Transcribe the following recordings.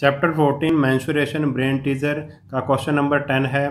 chapter 14 mensuration brain teaser का question number 10 है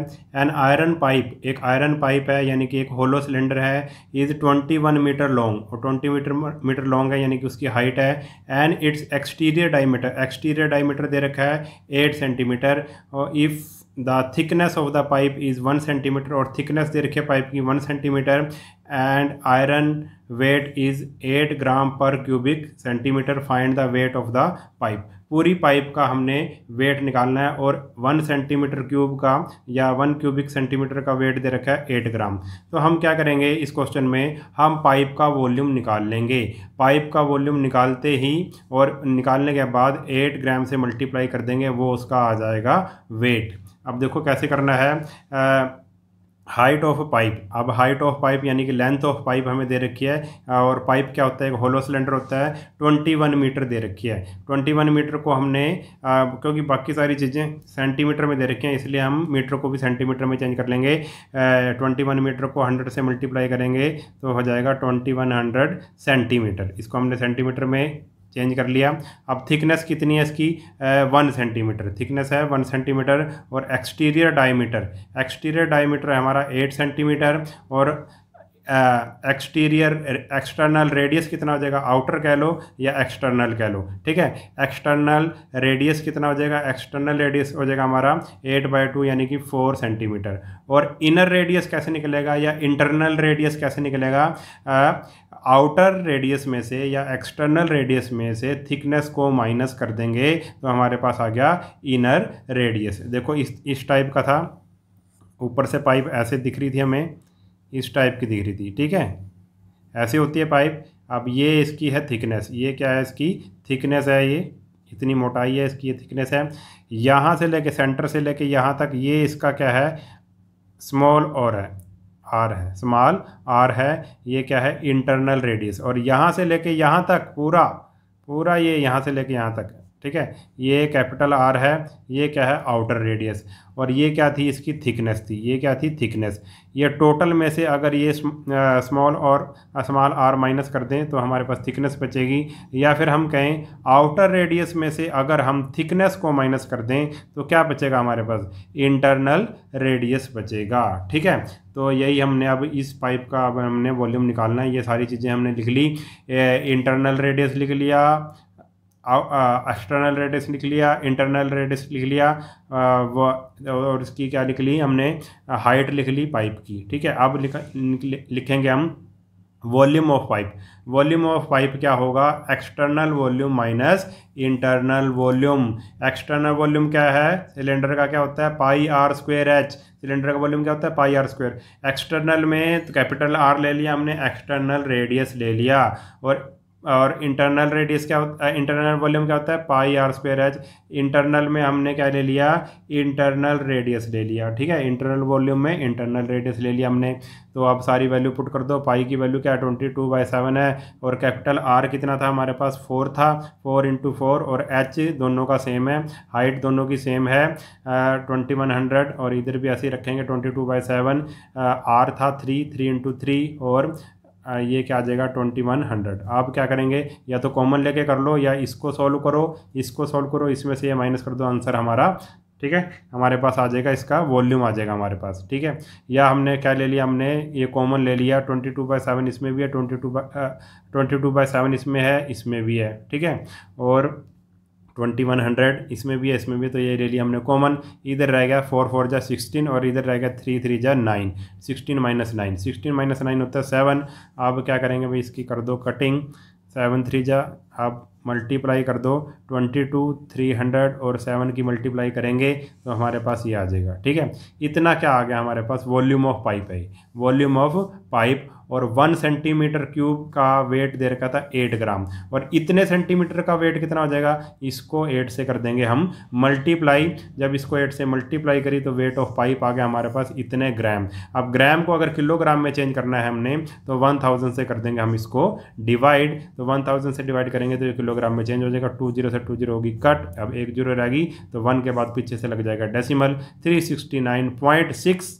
an iron pipe एक आयरन पाइप है यानी कि एक होलो सिलेंडर है इज़ 21 मीटर लॉन्ग और 20 मीटर मीटर लॉन्ग है यानी कि उसकी हाइट है and its exterior diameter exterior diameter दे रखा है 8 सेंटीमीटर और if the thickness of the pipe is one centimetre और थिकनेस दे रखी है पाइप की one centimetre and iron weight is eight gram per cubic centimetre find the weight of the pipe पूरी पाइप का हमने वेट निकालना है और वन सेंटीमीटर क्यूब का या वन क्यूबिक सेंटीमीटर का वेट दे रखा है एट ग्राम तो हम क्या करेंगे इस क्वेश्चन में हम पाइप का वॉल्यूम निकाल लेंगे पाइप का वॉल्यूम निकालते ही और निकालने के बाद एट ग्राम से मल्टीप्लाई कर देंगे वो उसका आ जाएगा वेट अब देखो कैसे करना है हाइट ऑफ पाइप अब हाइट ऑफ पाइप यानी कि लेंथ ऑफ पाइप हमें दे रखी है और पाइप क्या होता है एक होलो सिलेंडर होता है ट्वेंटी वन मीटर दे रखी है ट्वेंटी वन मीटर को हमने आ, क्योंकि बाकी सारी चीज़ें सेंटीमीटर में दे रखी हैं इसलिए हम मीटर को भी सेंटीमीटर में चेंज कर लेंगे ट्वेंटी वन मीटर को हंड्रेड से मल्टीप्लाई करेंगे तो हो जाएगा ट्वेंटी वन हंड्रेड सेंटीमीटर इसको हमने सेंटीमीटर में चेंज कर लिया अब थिकनेस कितनी है इसकी वन सेंटीमीटर थिकनेस है वन सेंटीमीटर और एक्सटीरियर डायमीटर एक्सटीरियर डायमीटर है हमारा एट सेंटीमीटर और एक्सटीरियर एक्सटर्नल रेडियस कितना हो जाएगा आउटर कह लो या एक्सटर्नल कह लो ठीक है एक्सटर्नल रेडियस कितना हो जाएगा एक्सटर्नल रेडियस हो जाएगा हमारा एट बाई टू यानी कि फोर सेंटीमीटर और इनर रेडियस कैसे निकलेगा या इंटरनल रेडियस कैसे निकलेगा आउटर रेडियस में से या एक्सटर्नल रेडियस में से थिकनेस को माइनस कर देंगे तो हमारे पास आ गया इनर रेडियस देखो इस इस टाइप का था ऊपर से पाइप ऐसे दिख रही थी हमें इस टाइप की दिख रही थी ठीक है ऐसे होती है पाइप अब ये इसकी है थिकनेस ये क्या है इसकी थिकनेस है ये इतनी मोटाई है इसकी ये थिकनेस है यहाँ से लेके सेंटर से लेके यहाँ तक ये इसका क्या है स्मॉल और है आर है स्मॉल आर है ये क्या है इंटरनल रेडियस और यहाँ से लेके यहाँ तक पूरा पूरा ये यहाँ से लेके यहाँ तक है ठीक है ये कैपिटल आर है ये क्या है आउटर रेडियस और ये क्या थी इसकी थिकनेस थी ये क्या थी थिकनेस ये टोटल में से अगर ये स्मॉल और स्मॉल आर माइनस कर दें तो हमारे पास थिकनेस बचेगी या फिर हम कहें आउटर रेडियस में से अगर हम थिकनेस को माइनस कर दें तो क्या बचेगा हमारे पास इंटरनल रेडियस बचेगा ठीक है तो यही हमने अब इस पाइप का अब हमने वॉल्यूम निकालना है ये सारी चीज़ें हमने लिख ली इंटरनल रेडियस लिख लिया एक्सटर्नल रेडियस लिख लिया इंटरनल रेडियस लिख लिया वो और इसकी क्या लिख ली हमने हाइट लिख ली पाइप की ठीक है अब लिख, लिखेंगे हम volume of pipe volume of pipe क्या होगा external volume minus internal volume external volume क्या है सिलेंडर का क्या होता है pi r square h cylinder का वॉल्यूम क्या होता है पाई आर स्क्वेयर एक्सटर्नल में तो कैपिटल आर ले लिया हमने एक्सटर्नल रेडियस ले लिया और और इंटरनल रेडियस क्या होता है इंटरनल वॉल्यूम क्या होता है pi r square h internal में हमने क्या ले लिया इंटरनल रेडियस ले लिया ठीक है इंटरनल वॉल्यूम में इंटरनल रेडियस ले लिया हमने तो आप सारी वैल्यू पुट कर दो पाई की वैल्यू क्या है ट्वेंटी टू बाई सेवन है और कैपिटल आर कितना था हमारे पास फोर था फोर इंटू फोर और एच दोनों का सेम है हाइट दोनों की सेम है ट्वेंटी वन हंड्रेड और इधर भी ऐसे ही रखेंगे twenty two by seven r था थ्री थ्री इंटू थ्री और ये क्या आ जाएगा ट्वेंटी वन हंड्रेड आप क्या करेंगे या तो कॉमन लेके कर लो या इसको सॉल्व करो इसको सॉल्व करो इसमें से ये माइनस कर दो आंसर हमारा ठीक है हमारे पास आ जाएगा इसका वॉल्यूम आ जाएगा हमारे पास ठीक है या हमने क्या ले लिया हमने ये कॉमन ले लिया ट्वेंटी टू बाई सेवन इसमें भी है twenty two by twenty two by seven इसमें है इसमें भी है ठीक है और ट्वेंटी वन हंड्रेड इसमें भी है इसमें भी तो ये ले लिया हमने कॉमन इधर रहेगा फोर फोर जा सिक्सटीन और इधर रहेगा थ्री थ्री जा nine sixteen minus nine sixteen minus nine होता है सेवन आप क्या करेंगे भाई इसकी कर दो कटिंग सेवन थ्री जा आप मल्टीप्लाई कर दो ट्वेंटी टू थ्री हंड्रेड और सेवन की मल्टीप्लाई करेंगे तो हमारे पास ये आ जाएगा ठीक है इतना क्या आ गया हमारे पास वॉल्यूम ऑफ पाइप है वॉल्यूम ऑफ पाइप और वन सेंटीमीटर क्यूब का वेट दे रखा था एट ग्राम और इतने सेंटीमीटर का वेट कितना हो जाएगा इसको एट से कर देंगे हम मल्टीप्लाई जब इसको एट से मल्टीप्लाई करी तो वेट ऑफ पाइप आ गया हमारे पास इतने ग्राम अब ग्राम को अगर किलोग्राम में चेंज करना है हमने तो वन थाउजेंड से कर देंगे हम इसको डिवाइड तो वन थाउजेंड से डिवाइड करेंगे तो किलोग्राम में चेंज हो जाएगा टू जीरो से टू जीरो होगी कट अब एक जीरो रहेगी तो वन के बाद पीछे से लग जाएगा decimal three sixty nine point six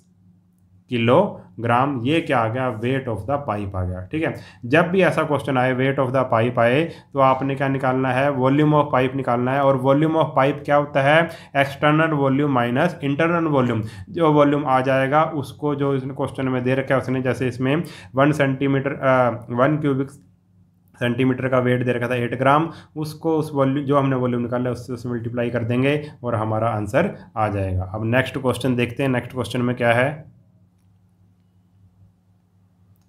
kilogram ये क्या आ गया वेट ऑफ द पाइप आ गया ठीक है जब भी ऐसा क्वेश्चन आए वेट ऑफ द पाइप आए तो आपने क्या निकालना है वॉल्यूम ऑफ पाइप निकालना है और वॉल्यूम ऑफ पाइप क्या होता है external volume minus internal volume जो वॉल्यूम आ जाएगा उसको जो इसने क्वेश्चन में दे रखा है उसने जैसे इसमें one centimetre one cubic centimetre का वेट दे रखा था एट ग्राम उसको उस वॉल्यूम जो हमने वॉल्यूम निकाला उससे उससे मल्टीप्लाई कर देंगे और हमारा आंसर आ जाएगा अब नेक्स्ट क्वेश्चन देखते हैं नेक्स्ट क्वेश्चन में क्या है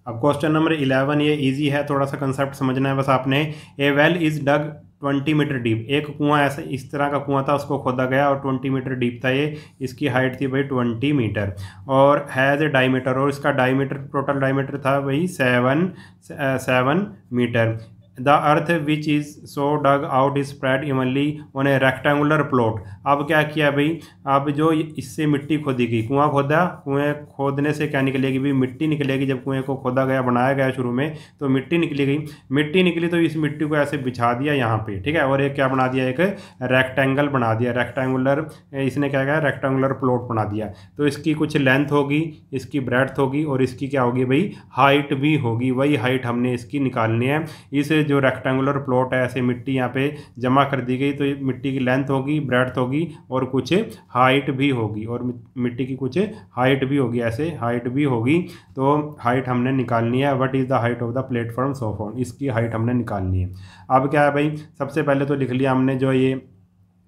अब क्वेश्चन नंबर इलेवन ये इजी है थोड़ा सा कंसेप्ट समझना है बस आपने a well is dug twenty metre deep एक कुआं ऐसा इस तरह का कुआं था उसको खोदा गया और ट्वेंटी मीटर डीप था ये इसकी हाइट थी भाई ट्वेंटी मीटर और हैज़ ए डायमीटर और इसका डायमीटर टोटल डायमीटर था भाई seven seven metre the earth which is so dug out is spread evenly on a rectangular plot अब क्या किया भाई अब जो इससे मिट्टी खोदी गई कुआं खोदा कुएं खोदने से क्या निकलेगी भाई मिट्टी निकलेगी जब कुएं को खोदा गया बनाया गया शुरू में तो मिट्टी निकली गई मिट्टी निकली तो इस मिट्टी को ऐसे बिछा दिया यहाँ पे ठीक है और एक क्या बना दिया एक रेक्टेंगल बना दिया रेक्टेंगुलर इसने क्या कहा रेक्टेंगुलर प्लॉट बना दिया तो इसकी कुछ लेंथ होगी इसकी ब्रेथ होगी और इसकी क्या होगी भाई हाइट भी होगी वही हाइट हमने इसकी निकालनी है इस जो रेक्टेंगुलर प्लॉट है ऐसे मिट्टी यहाँ पे जमा कर दी गई तो ये मिट्टी की लेंथ होगी ब्रेथ होगी और कुछ हाइट भी होगी और मिट्टी की कुछ हाइट भी होगी ऐसे हाइट भी होगी तो हाइट हमने निकालनी है what is the height of the platform सोफोन इसकी हाइट हमने निकालनी है अब क्या है भाई सबसे पहले तो लिख लिया हमने जो ये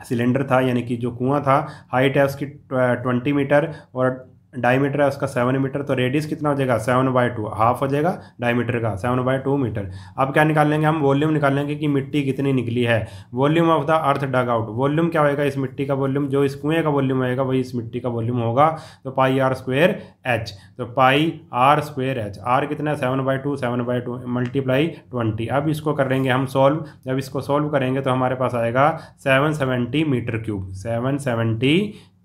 सिलेंडर था यानी कि जो कुआं था हाइट है उसकी ट्वेंटी मीटर और डायमीटर है उसका सेवन मीटर तो रेडियस कितना हो जाएगा सेवन बाई टू हाफ हो जाएगा डायमीटर का सेवन बाय टू मीटर अब क्या निकाल लेंगे हम वॉल्यूम निकाल लेंगे कि मिट्टी कितनी निकली है volume of the earth dug out volume क्या होएगा इस मिट्टी का वॉल्यूम जो इस कुएँ का वॉल्यूम होएगा वही इस मिट्टी का वॉल्यूम होगा तो पाई आर स्क्वेयर एच तो pi r square h r कितना है seven by two seven by two multiply twenty अब इसको करेंगे हम सॉल्व जब इसको सॉल्व करेंगे तो हमारे पास आएगा seven seventy metre cube seven seventy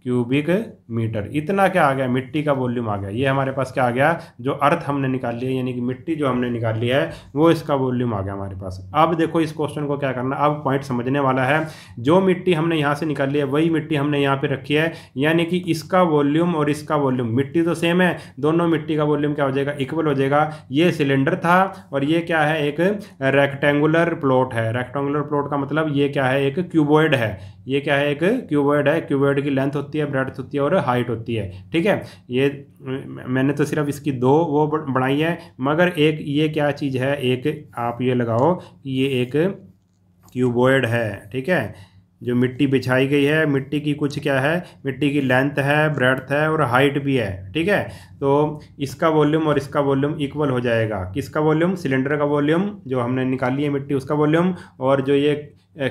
cubic metre इतना क्या आ गया मिट्टी का वॉल्यूम आ गया ये हमारे पास क्या आ गया जो अर्थ हमने निकाल लिया यानी कि मिट्टी जो हमने निकाल लिया है वो इसका वॉल्यूम आ गया हमारे पास अब देखो इस क्वेश्चन को क्या करना अब पॉइंट समझने वाला है जो मिट्टी हमने यहाँ से निकाल लिया वही मिट्टी हमने यहाँ पर रखी है यानी कि इसका वॉल्यूम और इसका वॉल्यूम मिट्टी तो सेम है दोनों मिट्टी का वॉल्यूम क्या हो जाएगा इक्वल हो जाएगा ये सिलेंडर था और ये क्या है एक रेक्टेंगुलर प्लॉट है रेक्टेंगुलर प्लॉट का मतलब ये क्या है एक क्यूबॉइड है ये क्या है एक क्यूबर्ड है क्यूबर्ड की लेंथ होती है ब्रेड होती है और हाइट होती है ठीक है ये मैंने तो सिर्फ इसकी दो वो बनाई है मगर एक ये क्या चीज़ है एक आप ये लगाओ कि ये एक क्यूबोर्ड है ठीक है जो मिट्टी बिछाई गई है मिट्टी की कुछ क्या है मिट्टी की लेंथ है ब्रेड्थ है और हाइट भी है ठीक है तो इसका वॉल्यूम और इसका वॉल्यूम इक्वल हो जाएगा किसका वॉल्यूम सिलेंडर का वॉल्यूम जो हमने निकाली है मिट्टी उसका वॉल्यूम और जो ये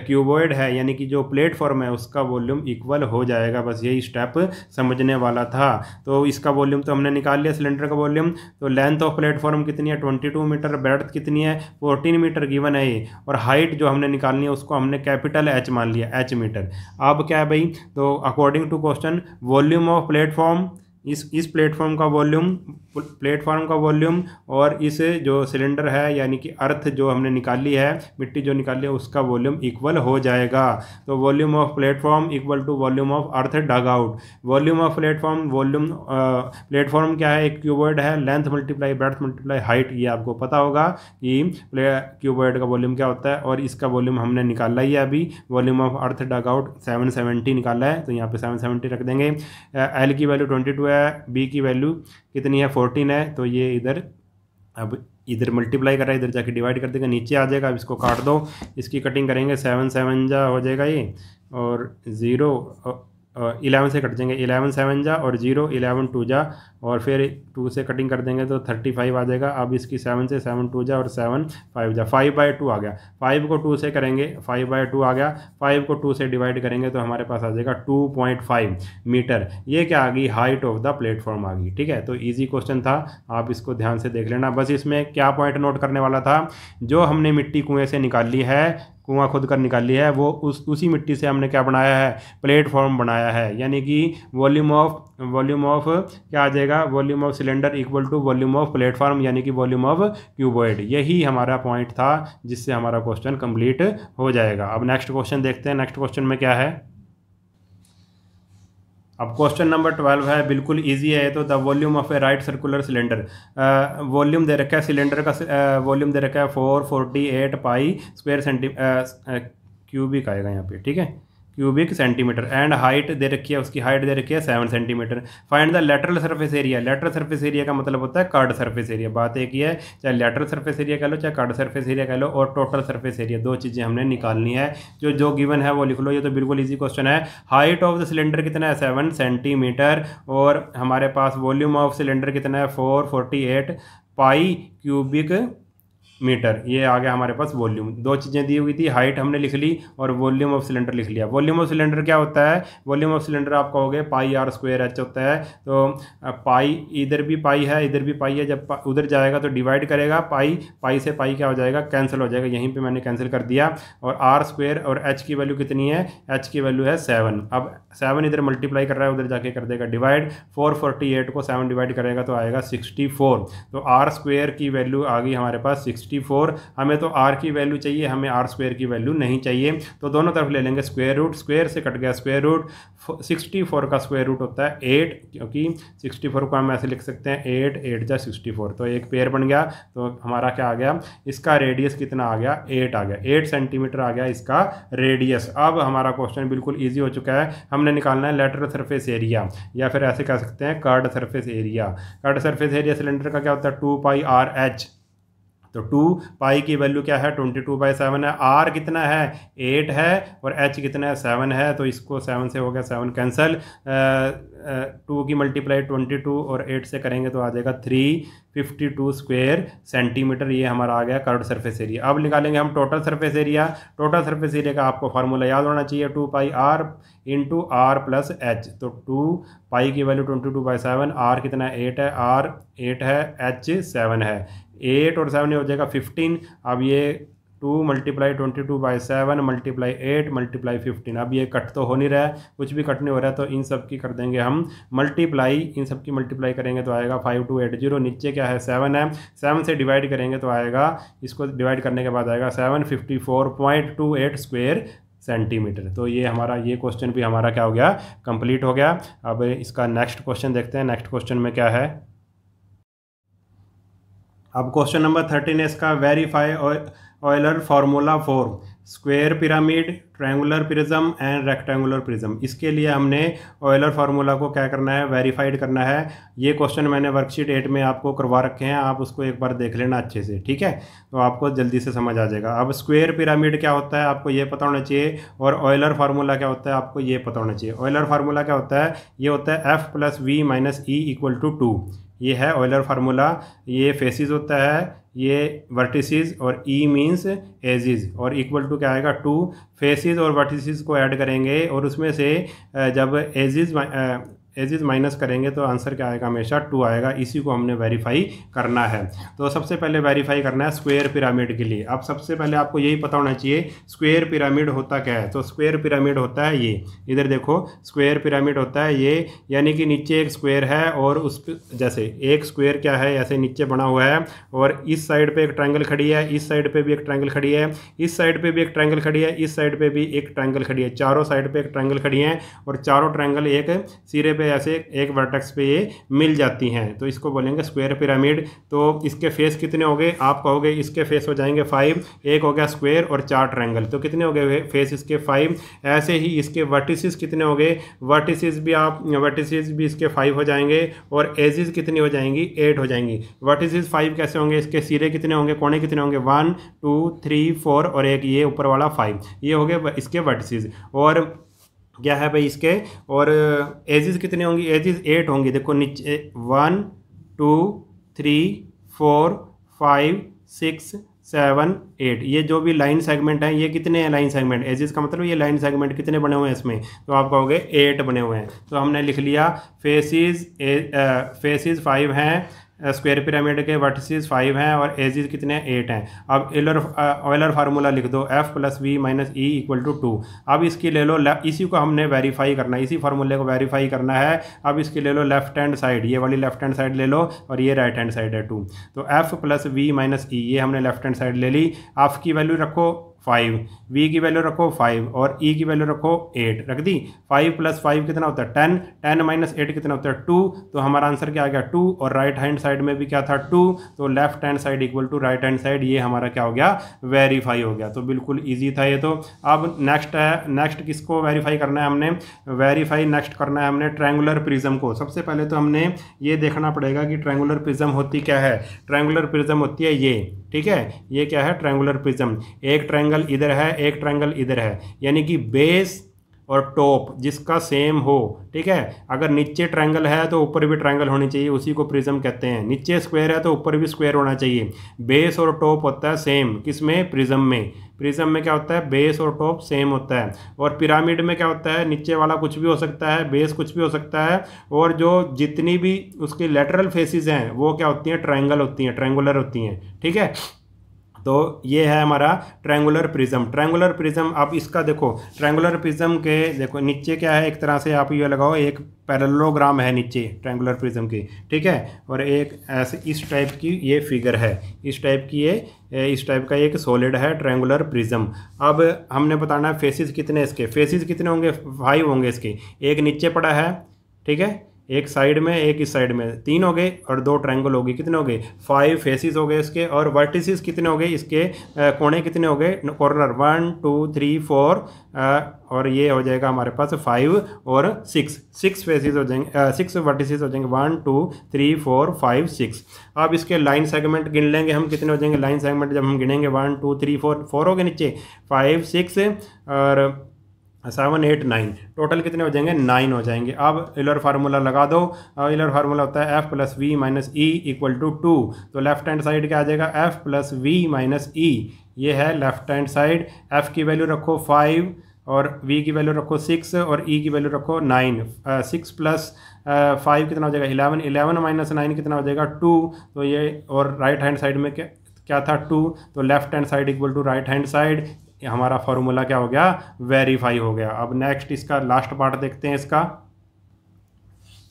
क्यूबॉइड है यानी कि जो प्लेटफॉर्म है उसका वॉल्यूम इक्वल हो जाएगा बस यही स्टेप समझने वाला था तो इसका वॉल्यूम तो हमने निकाल लिया सिलेंडर का वॉल्यूम तो लेंथ ऑफ प्लेटफॉर्म कितनी है ट्वेंटी टू मीटर ब्रेथ कितनी है फोर्टीन मीटर गिवन है और हाइट जो हमने निकालनी है उसको हमने कैपिटल एच मान लिया एच मीटर अब क्या है भाई तो according to question volume of platform इस इस प्लेटफॉर्म का वॉल्यूम प्लेटफॉर्म का वॉल्यूम और इस जो सिलेंडर है यानी कि अर्थ जो हमने निकाली है मिट्टी जो निकाली है उसका वॉल्यूम इक्वल हो जाएगा तो volume of platform equal to volume of earth dug out volume of platform volume platform क्या है एक क्यूबर्ड है length multiply breadth multiply height ये आपको पता होगा कि क्यूबर्ड का वॉल्यूम क्या होता है और इसका वॉल्यूम हमने निकाला ही है अभी volume of earth dug out seven seventy निकाला है तो यहाँ पे सेवन सेवेंटी रख देंगे एल की वैल्यू ट्वेंटी टू है बी की वैल्यू कितनी है फोर फोर्टीन है तो ये इधर अब इधर मल्टीप्लाई है इधर जाके डिवाइड कर देगा नीचे आ जाएगा अब इसको काट दो इसकी कटिंग करेंगे सेवन सेवन जा हो जाएगा ये और ज़ीरो इलेवन से कट जाएंगे इलेवन सेवन जा और जीरो इलेवन टू जा और फिर टू से कटिंग कर देंगे तो थर्टी फाइव आ जाएगा अब इसकी सेवन से सेवन टू जा और सेवन फाइव जा फाइव बाई टू आ गया फाइव को टू से करेंगे फाइव बाई टू आ गया फाइव को टू से डिवाइड करेंगे तो हमारे पास आ जाएगा टू पॉइंट फाइव मीटर ये क्या आ गई हाइट ऑफ द प्लेटफॉर्म आ गई ठीक है तो ईजी क्वेश्चन था आप इसको ध्यान से देख लेना बस इसमें क्या पॉइंट नोट करने वाला था जो हमने मिट्टी कुएँ से निकाली है कुआं खुद कर निकाली है वो उस उसी मिट्टी से हमने क्या बनाया है प्लेटफॉर्म बनाया है यानी कि वॉल्यूम ऑफ वॉल्यूम ऑफ क्या आ जाएगा volume of cylinder equal to volume of platform यानी कि वॉल्यूम ऑफ क्यूबॉइड यही हमारा पॉइंट था जिससे हमारा क्वेश्चन कंप्लीट हो जाएगा अब नेक्स्ट क्वेश्चन देखते हैं नेक्स्ट क्वेश्चन में क्या है अब क्वेश्चन नंबर ट्वेल्व है बिल्कुल इजी है तो the volume of a right circular cylinder volume दे रखा है सिलेंडर का वॉल्यूम uh, दे रखा है four forty eight pi square centi cubic आएगा यहाँ पे ठीक है क्यूबिक सेंटीमीटर एंड हाइट दे रखी है उसकी हाइट दे रखी है seven centimetre find the lateral surface area lateral surface area का मतलब होता है कार्ड सरफेस एरिया बात एक ही है चाहे लेटरल सरफेस एरिया कह लो चाहे कार्ड सरफेस एरिया कह लो और टोटल सरफेस एरिया दो चीज़ें हमने निकालनी है जो जो गिवन है वो लिख लो ये तो बिल्कुल ईजी क्वेश्चन है हाइट ऑफ द सिलेंडर कितना है सेवन सेंटीमीटर और हमारे पास वॉल्यूम ऑफ सिलेंडर कितना है four forty eight pi cubic metre ये आ गया हमारे पास वॉल्यूम दो चीज़ें दी हुई थी हाइट हमने लिख ली और वॉल्यूम ऑफ सिलेंडर लिख लिया वॉल्यूम ऑफ सिलेंडर क्या होता है वॉल्यूम ऑफ सिलेंडर आप कहोगे पाई आर स्क्वायर एच होता है तो पाई इधर भी पाई है इधर भी पाई है जब उधर जाएगा तो डिवाइड करेगा पाई पाई से पाई क्या हो जाएगा कैंसिल हो जाएगा यहीं पर मैंने कैंसिल कर दिया और आर स्क्वेयर और एच की वैल्यू कितनी है एच की वैल्यू है सेवन अब सेवन इधर मल्टीप्लाई कर रहा है उधर जाके कर देगा डिवाइड फोर फोर्टी एट को सेवन डिवाइड करेगा तो आएगा सिक्सटी फोर तो आर स्क्वेयर की वैल्यू आ गई हमारे पास सिक्स सिक्सटी फोर हमें तो आर की वैल्यू चाहिए हमें आर स्क्वायर की वैल्यू नहीं चाहिए तो दोनों तरफ ले लेंगे स्क्वायर रूट स्क्वायर से कट गया स्क्वायर रूट सिक्सटी फोर का स्क्वायर रूट होता है एट क्योंकि सिक्सटी फोर को हम ऐसे लिख सकते हैं एट एट जा सिक्सटी फोर तो एक पेयर बन गया तो हमारा क्या आ गया इसका रेडियस कितना आ गया एट आ गया एट सेंटीमीटर आ गया इसका रेडियस अब हमारा क्वेश्चन बिल्कुल ईजी हो चुका है हमने निकालना है लेटर सरफेस एरिया या फिर ऐसे कह सकते हैं curved surface area curved surface area cylinder का क्या होता है टू पाई आर एच तो टू पाई की वैल्यू क्या है ट्वेंटी टू बाई सेवन है आर कितना है एट है और एच कितना है सेवन है तो इसको सेवन से हो गया सेवन कैंसल टू की मल्टीप्लाई ट्वेंटी टू और एट से करेंगे तो आ जाएगा three fifty two square centimetre ये हमारा आ गया कर्ड सरफेस एरिया अब निकालेंगे हम total surface area total surface area का आपको फार्मूला याद होना चाहिए two pi R into R plus H तो टू पाई की value twenty two by seven R कितना एट है आर एट है एच सेवन है एट और सेवन हो जाएगा फिफ्टीन अब ये two multiply twenty two by seven multiply eight multiply fifteen अब ये कट तो हो नहीं रहा है कुछ भी कट नहीं हो रहा है तो इन सब की कर देंगे हम मल्टीप्लाई इन सब की मल्टीप्लाई करेंगे तो आएगा फाइव टू एट जीरो नीचे क्या है सेवन है सेवन से डिवाइड करेंगे तो आएगा इसको डिवाइड करने के बाद आएगा seven fifty four point two eight square centimetre तो ये हमारा ये क्वेश्चन भी हमारा क्या हो गया कंप्लीट हो गया अब इसका नेक्स्ट क्वेश्चन देखते हैं नेक्स्ट क्वेश्चन में क्या है अब क्वेश्चन नंबर थर्टीन है इसका verify Euler formula for square pyramid triangular prism and rectangular prism इसके लिए हमने ऑयलर फार्मूला को क्या करना है वेरीफाइड करना है ये क्वेश्चन मैंने वर्कशीट एट में आपको करवा रखे हैं आप उसको एक बार देख लेना अच्छे से ठीक है तो आपको जल्दी से समझ आ जाएगा अब स्क्वेयर पिरामिड क्या होता है आपको ये पता होना चाहिए और ऑयलर फार्मूला क्या होता है आपको ये पता होना चाहिए ऑयलर फार्मूला क्या होता है ये होता है F plus V minus E equal to two ये है ऑयलर फार्मूला ये फेसिस होता है ये वर्टिसेस और ई मींस एजिज और इक्वल टू क्या आएगा टू फेसिस और वर्टिसेस को ऐड करेंगे और उसमें से जब एजिज एज इज़ माइनस करेंगे तो आंसर क्या आएगा हमेशा टू आएगा इसी को हमने वेरीफाई करना है तो सबसे पहले वेरीफाई करना है स्क्वेयर पिरामिड के लिए अब सबसे पहले आपको यही पता होना चाहिए स्क्वेयर पिरामिड होता क्या है तो स्क्वेयर पिरामिड होता है ये इधर देखो स्क्वेयर पिरामिड होता है ये यानी कि नीचे एक स्क्वेयर है और उस जैसे एक स्क्वेयर क्या है ऐसे नीचे बना हुआ है और इस साइड पर एक ट्रैंगल खड़ी है इस साइड पे भी एक ट्रायंगल खड़ी है इस साइड पर भी एक ट्रैंगल खड़ी है इस साइड पे भी एक ट्रैंगल खड़ी है चारों साइड पर एक ट्रैंगल खड़ी है और चारों ट्रैंगल एक सिरे पे पे ऐसे एक वर्टेक्स पे ये मिल जाती हैं तो इसको बोलेंगे स्क्वायर पिरामिड तो इसके फेस कितने हो गए आप कहोगे इसके फेस हो जाएंगे फाइव एक हो गया स्क्वायर और चार ट्रैंगल तो कितने हो गए फेस इसके फाइव ऐसे ही इसके वर्टिसेस कितने हो गए वर्टिसेस भी आप वर्टिसेस भी इसके फाइव हो जाएंगे और एजिस कितनी हो जाएंगी एट हो जाएंगी वर्टिसेस फाइव कैसे होंगे इसके सिरे कितने होंगे कोने कितने होंगे वन टू थ्री फोर और एक ये ऊपर वाला फाइव ये हो गए इसके वर्टिसेस और क्या है भाई इसके और एजिज़ uh, कितने होंगे एजिज़ एट होंगे देखो नीचे one two three four five six seven eight ये जो भी लाइन सेगमेंट हैं ये कितने हैं लाइन सेगमेंट एजिस का मतलब ये लाइन सेगमेंट कितने बने हुए हैं इसमें तो आप कहोगे एट बने हुए हैं तो हमने लिख लिया फेसिस फेसिस फाइव हैं स्क्वायर पिरामिड के वर्टिसेस फाइव हैं और एजिस कितने एट हैं अब एलर ऑयलर फार्मूला लिख दो F plus V minus E equal to two अब इसकी ले लो इसी को हमने वेरीफाई करना है इसी फार्मूले को वेरीफाई करना है अब इसकी ले लो लेफ्ट हैंड साइड ये वाली लेफ्ट हैंड साइड ले लो और ये राइट हैंड साइड है टू तो F plus V minus E ये हमने लेफ्ट हैंड साइड ले ली एफ की वैल्यू रखो फाइव वी की वैल्यू रखो फाइव और ई e की वैल्यू रखो एट रख दी फाइव प्लस फाइव कितना होता है टेन टेन माइनस एट कितना होता है टू तो हमारा आंसर क्या आ गया टू और राइट हैंड साइड में भी क्या था टू तो left hand side equal to right hand side ये हमारा क्या हो गया वेरीफाई हो गया तो बिल्कुल ईजी था ये तो अब नेक्स्ट है नेक्स्ट किसको वेरीफाई करना है हमने वेरीफाई नेक्स्ट करना है हमने ट्रैंगुलर प्रिज्म को सबसे पहले तो हमने ये देखना पड़ेगा कि ट्रैंगुलर प्रिज्म होती क्या है ट्रैंगुलर प्रिज्म होती है ये ठीक है ये क्या है ट्रैंगुलर प्रिज्म एक ट्रैंगल ट्रायंगल इधर है एक ट्रायंगल इधर है यानी कि बेस और टॉप जिसका सेम हो ठीक है अगर नीचे ट्रायंगल है तो ऊपर भी ट्रायंगल होनी चाहिए उसी को प्रिज्म कहते हैं नीचे स्क्वायर है तो ऊपर भी स्क्वायर होना चाहिए बेस और टॉप होता है सेम किस में प्रिज्म में प्रिज्म में क्या होता है बेस और टॉप सेम होता है और पिरामिड में क्या होता है नीचे वाला कुछ भी हो सकता है बेस कुछ भी हो सकता है और जो जितनी भी उसकी लेटरल फेसिस हैं वो क्या होती हैं ट्राइंगल होती हैं ट्रेंगुलर होती हैं ठीक है तो ये है हमारा ट्रैंगुलर प्रिज्म ट्रैंगुलर प्रिज्म आप इसका देखो ट्रैंगुलर प्रिज्म के देखो नीचे क्या है एक तरह से आप ये लगाओ एक पैरलोग्राम है नीचे ट्रैंगुलर प्रिज्म के ठीक है और एक ऐसे इस टाइप की ये फिगर है इस टाइप की ये इस टाइप का एक सॉलिड है ट्रैंगुलर प्रिज्म अब हमने बताना है फेसिस कितने इसके फेसिस कितने होंगे फाइव होंगे इसके एक नीचे पड़ा है ठीक है एक साइड में एक इस साइड में तीन हो गए और दो ट्रायंगल हो गए कितने हो गए फाइव फेसिस हो गए इसके और वर्टिसेस कितने हो गए इसके कोने कितने हो गए corner one two three four और ये हो जाएगा हमारे पास फाइव और सिक्स सिक्स फेसिस हो जाएंगे सिक्स वर्टिसेस हो जाएंगे one two three four five six अब इसके लाइन सेगमेंट गिन लेंगे हम कितने हो जाएंगे लाइन सेगमेंट जब हम गिनेंगे one two three four four हो गए नीचे फाइव सिक्स और सेवन एट नाइन टोटल कितने हो जाएंगे नाइन हो जाएंगे अब इलर फार्मूला लगा दो इलर फार्मूला होता है F plus V minus E equal to two तो लेफ्ट हैंड साइड क्या आ जाएगा F plus V minus E ये है लेफ्ट हैंड साइड एफ़ की वैल्यू रखो फाइव और वी की वैल्यू रखो सिक्स और ई e की वैल्यू रखो नाइन सिक्स प्लस फाइव कितना हो जाएगा इलेवन इलेवन माइनस नाइन कितना हो जाएगा टू तो ये और राइट हैंड साइड में क्या क्या था टू तो left hand side equal to right hand side हमारा फार्मूला क्या हो गया वेरीफाई हो गया अब नेक्स्ट इसका लास्ट पार्ट देखते हैं इसका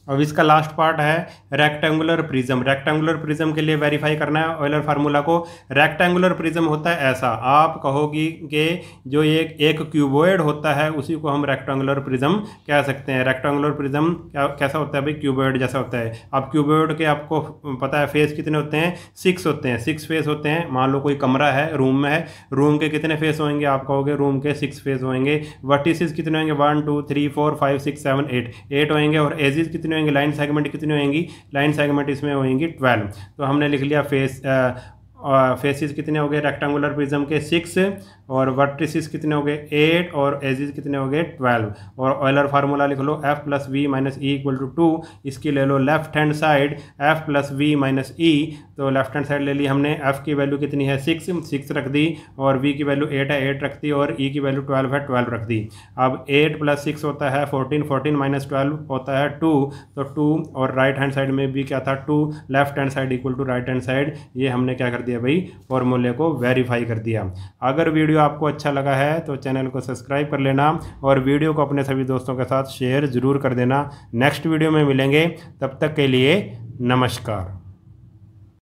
अब इसका लास्ट पार्ट है रेक्टेंगुलर प्रिज्म रेक्टेंगुलर प्रिज्म के लिए वेरीफाई करना है ऑयलर फार्मूला को रेक्टेंगुलर प्रिज्म होता है ऐसा आप कहोगी कि जो एक एक क्यूबोइड होता है उसी को हम रेक्टेंगुलर प्रिज्म कह सकते हैं रेक्टेंगुलर प्रिज्म कैसा होता है भाई क्यूबोइड जैसा होता है अब क्यूबोइड के आपको पता है फेस कितने होते हैं सिक्स होते हैं सिक्स फेस होते हैं मान लो कोई कमरा है रूम में है रूम के कितने फेस होंगे आप कहोगे रूम के सिक्स फेस होंगे वर्टिसेस कितने होंगे one two three four five six seven eight eight होंगे और एजिस कितने कितनी होएंगी लाइन सेगमेंट कितनी होएंगी लाइन सेगमेंट इसमें होएंगी ट्वेल्व तो हमने लिख लिया फेस फेसिस कितने हो गए रेक्टेंगुलर प्रिज्म के सिक्स और वर्टिसिस कितने हो गए एट और एजिस कितने हो गए ट्वेल्व और ऑयलर फार्मूला लिख लो F plus V minus E equal to two इसकी ले लो left hand side F plus V minus E तो लेफ्ट हैंड साइड ले ली हमने एफ की वैल्यू कितनी है सिक्स सिक्स रख दी और वी की वैल्यू एट है एट रख दी और ई e की वैल्यू ट्वेल्व है ट्वेल्व रख दी अब एट प्लस सिक्स होता है फोर्टीन फोर्टीन माइनस ट्वेल्व होता है टू तो टू और राइट हैंड साइड में भी क्या था two left hand side equal to right hand side ये हमने क्या कर दिया दिया भाई फॉर्मूले को वेरीफाई कर दिया अगर वीडियो आपको अच्छा लगा है तो चैनल को सब्सक्राइब कर लेना और वीडियो को अपने सभी दोस्तों के साथ शेयर ज़रूर कर देना नेक्स्ट वीडियो में मिलेंगे तब तक के लिए नमस्कार